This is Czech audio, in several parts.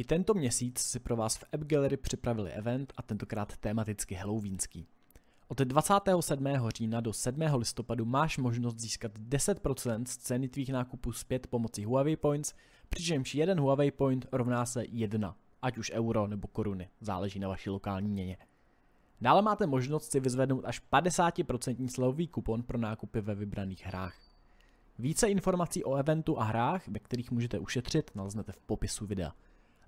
I tento měsíc si pro vás v App Gallery připravili event a tentokrát tematicky halloweenský. Od 27. října do 7. listopadu máš možnost získat 10% z ceny tvých nákupů zpět pomocí Huawei Points, přičemž jeden Huawei Point rovná se 1, ať už euro nebo koruny, záleží na vaší lokální měně. Dále máte možnost si vyzvednout až 50% slevový kupon pro nákupy ve vybraných hrách. Více informací o eventu a hrách, ve kterých můžete ušetřit, naleznete v popisu videa.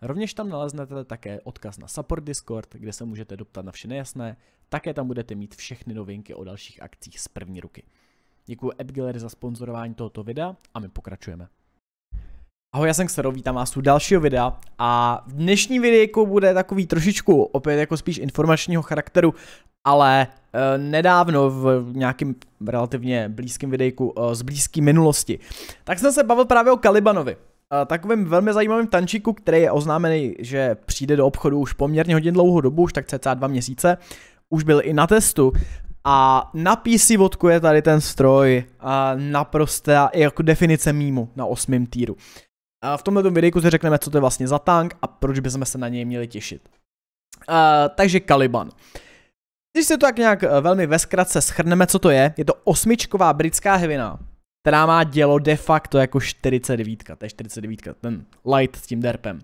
Rovněž tam naleznete také odkaz na support Discord, kde se můžete doptat na vše nejasné, také tam budete mít všechny novinky o dalších akcích z první ruky. Děkuji AdGallery za sponzorování tohoto videa a my pokračujeme. Ahoj, já jsem Xero, vítám vás u dalšího videa a v dnešní videjku bude takový trošičku opět jako spíš informačního charakteru, ale e, nedávno v nějakém relativně blízkém videjku e, z blízké minulosti, tak jsem se bavil právě o Kalibanovi takovým velmi zajímavým tančíku, který je oznámený, že přijde do obchodu už poměrně hodně dlouhou dobu, už tak cca dva měsíce, už byl i na testu a na PC vodku je tady ten stroj a naprostá jako definice mýmu na osmém týru. A v tomto videu si řekneme, co to je vlastně za tank a proč bychom se na něj měli těšit. A, takže Kaliban. Když se to tak nějak eh, velmi ve zkratce schrneme, co to je, je to osmičková britská hevina, která má dělo de facto jako 49, to je 49, ten light s tím derpem.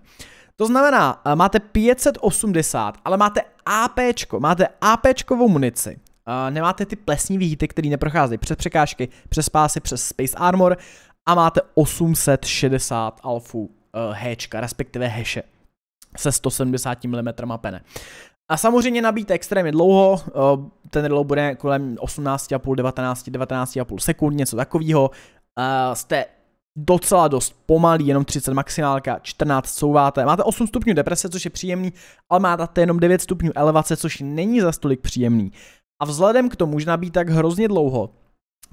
To znamená, eh, máte 580, ale máte AP, máte AP munici. Eh, nemáte ty plesní hity, které neprocházejí přes překážky, přes pásy, přes Space Armor a máte 860 alfu eh, H, respektive heše se 170 mm pene. A samozřejmě nabít extrémně dlouho, eh, ten reload bude kolem 18,5, 19, 19,5 sekund, něco takového. Jste docela dost pomalý, jenom 30 maximálka, 14 souváte. Máte 8 stupňů deprese, což je příjemný, ale máte jenom 9 stupňů elevace, což není za stolik příjemný. A vzhledem k tomu, že nabít tak hrozně dlouho,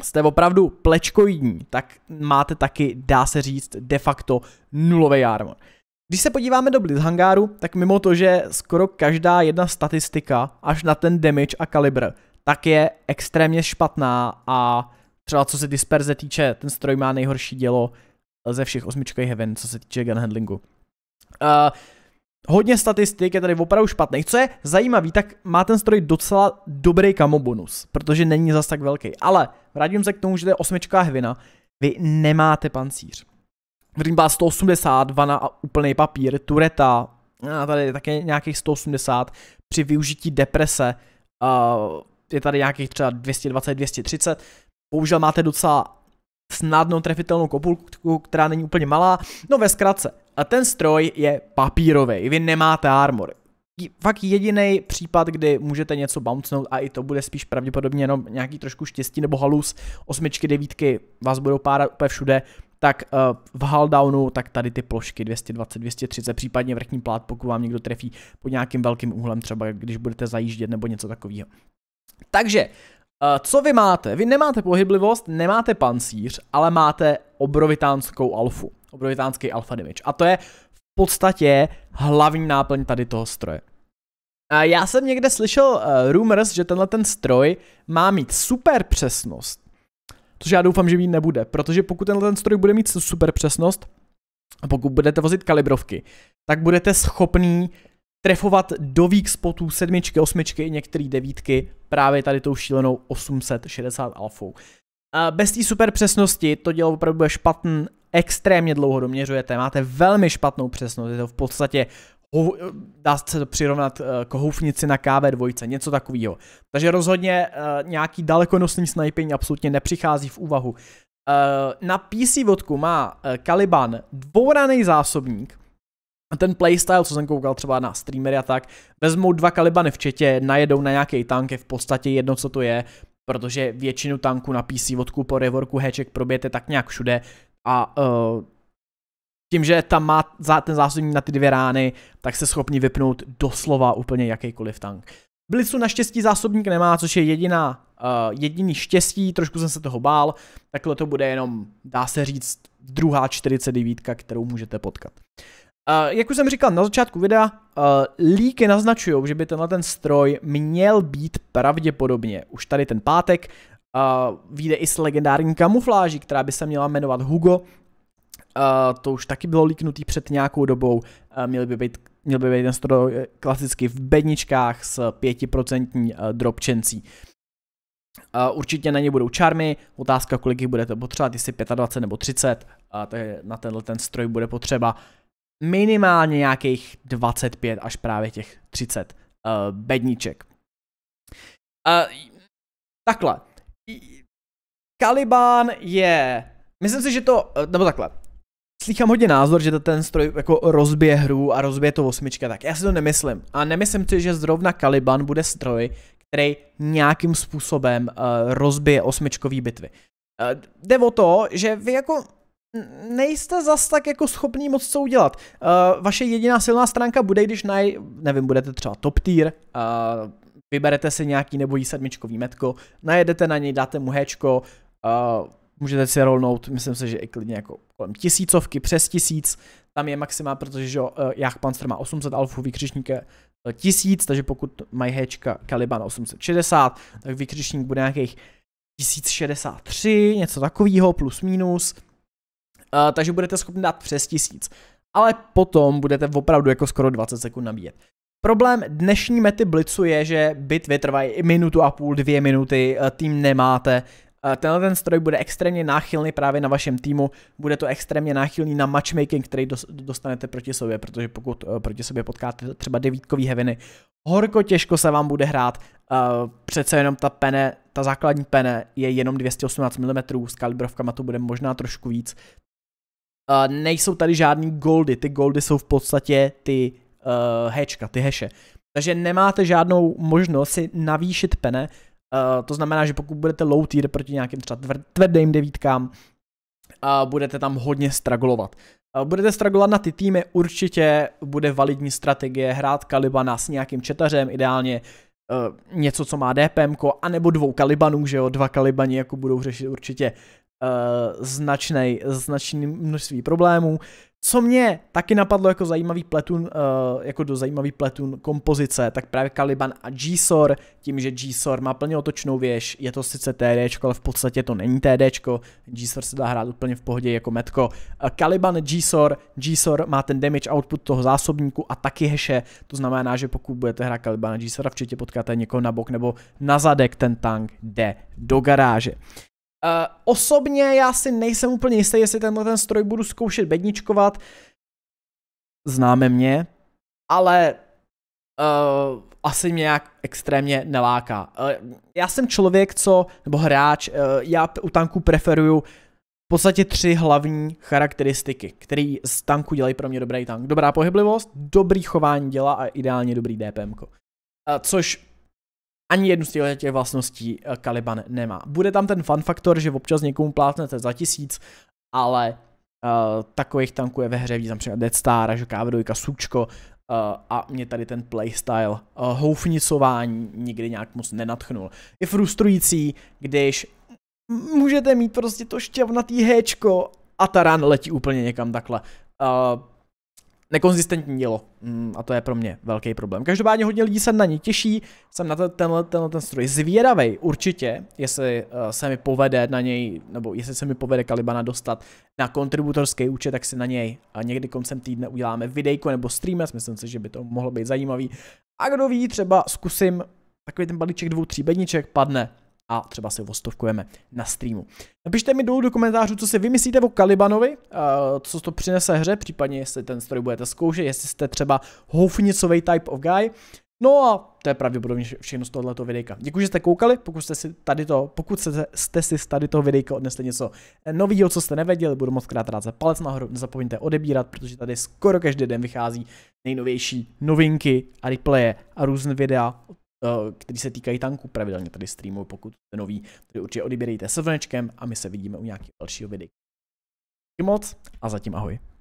jste opravdu plečkoidní, tak máte taky, dá se říct, de facto nulový armor. Když se podíváme do hangáru, tak mimo to, že skoro každá jedna statistika až na ten damage a kalibr, tak je extrémně špatná a třeba co se disperze týče, ten stroj má nejhorší dělo ze všech osmičkových heaven, co se týče gunhandlingu. Uh, hodně statistik je tady opravdu špatných. Co je zajímavý, tak má ten stroj docela dobrý kamo bonus, protože není zas tak velký. Ale vrátím se k tomu, že to je osmičková hvina. Vy nemáte pancíř. Green 180, vana a úplný papír, tureta, a tady je také nějakých 180 při využití deprese, uh, je tady nějakých třeba 220, 230. Bohužel máte docela snadno trefitelnou kopulku, která není úplně malá. No ve zkratce, a ten stroj je papírový, vy nemáte armor. Fakt jediný případ, kdy můžete něco bouncnout a i to bude spíš pravděpodobně jenom nějaký trošku štěstí nebo halus. Osmičky, devítky vás budou párat úplně všude, tak eh, v Haldownu, tak tady ty plošky 220, 230, případně vrchní plát, pokud vám někdo trefí pod nějakým velkým úhlem, třeba když budete zajíždět nebo něco takového. Takže eh, co vy máte? Vy nemáte pohyblivost, nemáte pancíř, ale máte obrovitánskou alfu. Obrovitánský alfa damage. A to je v podstatě hlavní náplň tady toho stroje. Eh, já jsem někde slyšel rumors, že tenhle ten stroj má mít super přesnost, což já doufám, že mít nebude, protože pokud tenhle ten stroj bude mít super přesnost, a pokud budete vozit kalibrovky, tak budete schopný trefovat do weak spotů sedmičky, osmičky i některé devítky právě tady tou šílenou 860 alfou. A bez té super přesnosti to dělo opravdu bude špatný, extrémně dlouho doměřujete, máte velmi špatnou přesnost, je to v podstatě dá se to přirovnat eh, k houfnici na KV2, něco takového. Takže rozhodně eh, nějaký dalekonosný sniping absolutně nepřichází v úvahu. Eh, na PC vodku má Kaliban dvouraný zásobník, a ten playstyle, co jsem koukal třeba na streamery a tak, vezmou dva kalibany v četě, najedou na nějaký tank, je v podstatě jedno, co to je, protože většinu tanků na PC vodku po revorku heček proběte tak nějak všude a uh, tím, že tam má ten zásobník na ty dvě rány, tak se schopni vypnout doslova úplně jakýkoliv tank. Blitzu naštěstí zásobník nemá, což je jediná, uh, jediný štěstí, trošku jsem se toho bál, takhle to bude jenom, dá se říct, druhá 49, kterou můžete potkat. Uh, jak už jsem říkal na začátku videa, uh, eh, líky naznačují, že by tenhle ten stroj měl být pravděpodobně už tady ten pátek. Uh, vyjde i s legendární kamufláží, která by se měla jmenovat Hugo, Eh, to už taky bylo líknutý před nějakou dobou. Eh, měl by být měl by být ten stroj eh, klasicky v bedničkách s 5% dropčencí. Určitě na ně budou čarmy, otázka kolik jich budete potřebovat, jestli 25 nebo 30, to je, na tenhle ten stroj bude potřeba minimálně nějakých 25 až právě těch 30 bedniček. Takhle, Kaliban je, myslím si, že to, nebo takhle, slychám hodně názor, že ten stroj jako rozbije hru a rozbije to osmička, tak já si to nemyslím. A nemyslím si, že zrovna Kaliban bude stroj, který nějakým způsobem uh, rozbije osmičkový bitvy. Uh, jde o to, že vy jako nejste zas tak jako schopný moc co udělat. Uh, vaše jediná silná stránka bude, když naj, nevím, budete třeba top tier, uh, vyberete si nějaký nebo jí sedmičkový metko, najedete na něj, dáte mu hečko, uh, můžete si rolnout, myslím se, že i klidně jako kolem tisícovky, přes tisíc, tam je maxima, protože že, uh, eh, Jachpanster má 800 alfů, výkřičník je eh, tisíc, takže pokud mají hečka Caliban 860, tak výkřičník bude nějakých 1063, něco takového, plus minus. Uh, takže budete schopni dát přes tisíc, Ale potom budete opravdu jako skoro 20 sekund nabíjet. Problém dnešní mety Blitzu je, že bitvy trvají i minutu a půl, dvě minuty, tým nemáte, Tenhle ten stroj bude extrémně náchylný právě na vašem týmu, bude to extrémně náchylný na matchmaking, který dostanete proti sobě, protože pokud eh, proti sobě potkáte třeba devítkový heviny, horko těžko se vám bude hrát, eh, přece jenom ta pene, ta základní pene je jenom 218 mm, s kalibrovkama to bude možná trošku víc. Eh, nejsou tady žádný goldy, ty goldy jsou v podstatě ty hečka, ty heše. Takže nemáte žádnou možnost si navýšit pene, Eh, to znamená, že pokud budete low tier proti nějakým třeba tvrdým devítkám, uh, budete tam hodně stragolovat. Uh, eh, budete stragolovat na ty týmy, určitě bude validní strategie hrát Kalibana s nějakým četařem, ideálně uh, něco, co má DPM, anebo dvou Kalibanů, že jo, dva Kalibani jako budou řešit určitě uh, značný množství problémů. Co mě taky napadlo jako zajímavý pletun, uh, jako do zajímavý pletun kompozice, tak právě Kaliban a g tím, že g má plně otočnou věž, je to sice TD, ale v podstatě to není TD, g se dá hrát úplně v pohodě jako metko. Uh, eh, sor G-Sor má ten damage output toho zásobníku a taky heše, to znamená, že pokud budete hrát Kaliban a Gsora, včetně potkáte někoho na bok nebo na zadek, ten tank jde do garáže. Eh, osobně já si nejsem úplně jistý, jestli tenhle ten stroj budu zkoušet bedničkovat. Známe mě, ale uh, asi mě nějak extrémně neláká. Uh, já jsem člověk, co, nebo hráč, uh, já u tanku preferuju v podstatě tři hlavní charakteristiky, které z tanku dělají pro mě dobrý tank. Dobrá pohyblivost, dobrý chování děla a ideálně dobrý DPM. Uh, což ani jednu z těch vlastností Kaliban eh, nemá. Bude tam ten fun faktor, že občas někomu plátnete za tisíc, ale uh, takových tanků je ve hře víc, například Dead Star, Žokáva dojka, Sučko uh, a mě tady ten playstyle uh, houfnicování nikdy nějak moc nenatchnul. Je frustrující, když můžete mít prostě to šťavnatý héčko a ta rán letí úplně někam takhle. Uh, nekonzistentní dílo. Mm, a to je pro mě velký problém. Každopádně hodně lidí se na ní těší, jsem na ten, tenhle, tenhle ten stroj zvědavý. určitě, jestli uh, se mi povede na něj, nebo jestli se mi povede Kalibana dostat na kontributorský účet, tak si na něj a eh, někdy koncem týdne uděláme videjko nebo stream, myslím si, že by to mohlo být zajímavý. A kdo ví, třeba zkusím takový ten balíček dvou tří bedniček padne a třeba si vostovkujeme na streamu. Napište mi dolů do komentářů, co si vymyslíte o Kalibanovi, eh, co to přinese hře, případně jestli ten stroj budete zkoušet, jestli jste třeba houfnicový type of guy. No a to je pravděpodobně všechno z tohoto videjka. Děkuji, že jste koukali, pokud jste si tady to, pokud jste, jste si tady toho videjka odnesli něco nového, co jste nevěděli, budu moc krát rád palec nahoru, nezapomeňte odebírat, protože tady skoro každý den vychází nejnovější novinky a replaye a různé videa Eh, který se týkají tanků pravidelně tady streamu, pokud jste nový, tedy určitě odebírejte se a my se vidíme u nějakého dalšího videa. Děkuji moc a zatím ahoj.